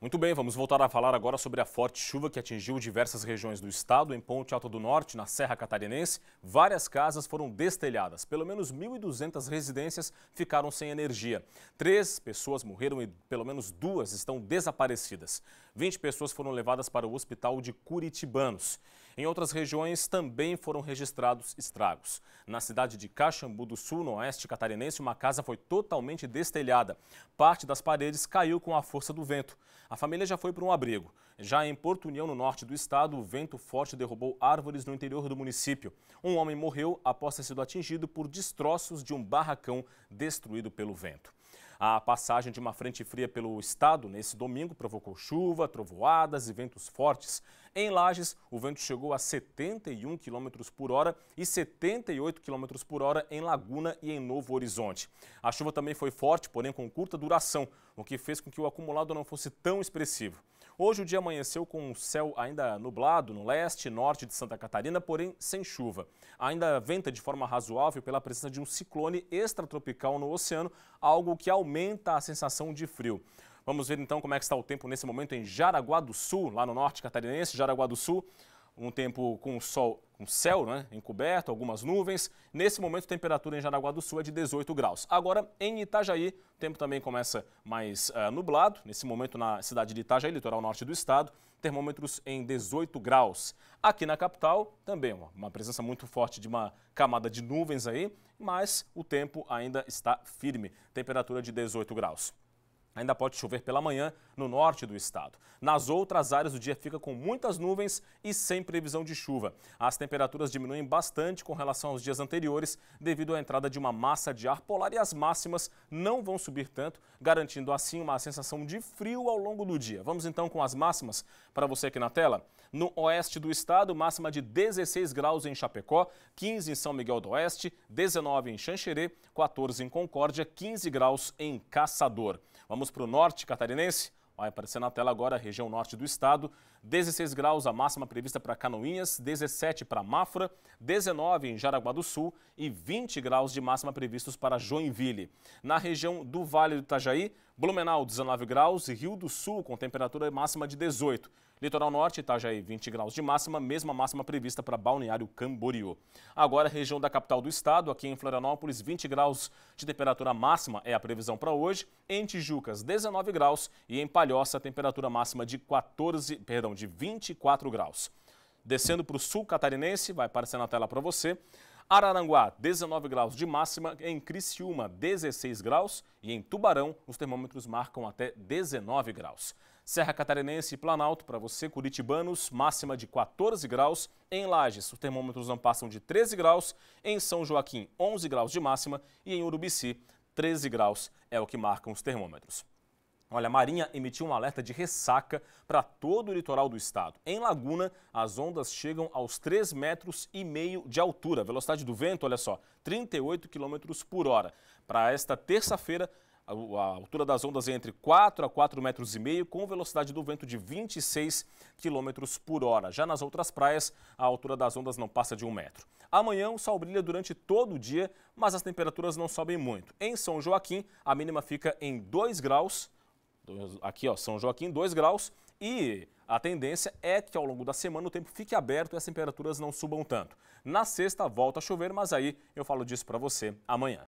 Muito bem, vamos voltar a falar agora sobre a forte chuva que atingiu diversas regiões do estado. Em Ponte Alto do Norte, na Serra Catarinense, várias casas foram destelhadas. Pelo menos 1.200 residências ficaram sem energia. Três pessoas morreram e pelo menos duas estão desaparecidas. 20 pessoas foram levadas para o hospital de Curitibanos. Em outras regiões também foram registrados estragos. Na cidade de Caxambu do Sul, no oeste catarinense, uma casa foi totalmente destelhada. Parte das paredes caiu com a força do vento. A família já foi para um abrigo. Já em Porto União, no norte do estado, o vento forte derrubou árvores no interior do município. Um homem morreu após ter sido atingido por destroços de um barracão destruído pelo vento. A passagem de uma frente fria pelo estado nesse domingo provocou chuva, trovoadas e ventos fortes. Em Lages, o vento chegou a 71 km por hora e 78 km por hora em Laguna e em Novo Horizonte. A chuva também foi forte, porém com curta duração, o que fez com que o acumulado não fosse tão expressivo. Hoje o dia amanheceu com o céu ainda nublado no leste e norte de Santa Catarina, porém sem chuva. Ainda venta de forma razoável pela presença de um ciclone extratropical no oceano, algo que aumenta a sensação de frio. Vamos ver então como é que está o tempo nesse momento em Jaraguá do Sul, lá no norte catarinense, Jaraguá do Sul um tempo com sol, com céu né, encoberto, algumas nuvens. Nesse momento, a temperatura em Jaraguá do Sul é de 18 graus. Agora, em Itajaí, o tempo também começa mais uh, nublado. Nesse momento, na cidade de Itajaí, litoral norte do estado, termômetros em 18 graus. Aqui na capital, também uma, uma presença muito forte de uma camada de nuvens aí, mas o tempo ainda está firme. Temperatura de 18 graus. Ainda pode chover pela manhã no norte do estado. Nas outras áreas, o dia fica com muitas nuvens e sem previsão de chuva. As temperaturas diminuem bastante com relação aos dias anteriores, devido à entrada de uma massa de ar polar e as máximas não vão subir tanto, garantindo assim uma sensação de frio ao longo do dia. Vamos então com as máximas para você aqui na tela. No oeste do estado, máxima de 16 graus em Chapecó, 15 em São Miguel do Oeste, 19 em Xanxerê, 14 em Concórdia, 15 graus em Caçador. Vamos Vamos para o norte catarinense. Vai aparecer na tela agora a região norte do estado. 16 graus a máxima prevista para Canoinhas, 17 para Mafra, 19 em Jaraguá do Sul e 20 graus de máxima previstos para Joinville. Na região do Vale do Itajaí, Blumenau, 19 graus e Rio do Sul, com temperatura máxima de 18. Litoral Norte, Itajaí, 20 graus de máxima, mesma máxima prevista para Balneário Camboriú. Agora, região da capital do estado, aqui em Florianópolis, 20 graus de temperatura máxima é a previsão para hoje. Em Tijucas, 19 graus e em Palhoça, temperatura máxima de 14, perdão, de 24 graus. Descendo para o sul catarinense, vai aparecer na tela para você. Araranguá, 19 graus de máxima, em Criciúma, 16 graus e em Tubarão, os termômetros marcam até 19 graus. Serra Catarinense e Planalto, para você, curitibanos, máxima de 14 graus. Em Lages, os termômetros não passam de 13 graus. Em São Joaquim, 11 graus de máxima e em Urubici, 13 graus é o que marcam os termômetros. Olha, a Marinha emitiu um alerta de ressaca para todo o litoral do estado. Em Laguna, as ondas chegam aos 3,5 metros e meio de altura. A velocidade do vento, olha só, 38 km por hora. Para esta terça-feira, a altura das ondas é entre 4 a 4,5 metros e meio, com velocidade do vento de 26 km por hora. Já nas outras praias, a altura das ondas não passa de 1 metro. Amanhã, o sol brilha durante todo o dia, mas as temperaturas não sobem muito. Em São Joaquim, a mínima fica em 2 graus Aqui, ó, São Joaquim, 2 graus. E a tendência é que ao longo da semana o tempo fique aberto e as temperaturas não subam tanto. Na sexta volta a chover, mas aí eu falo disso para você amanhã.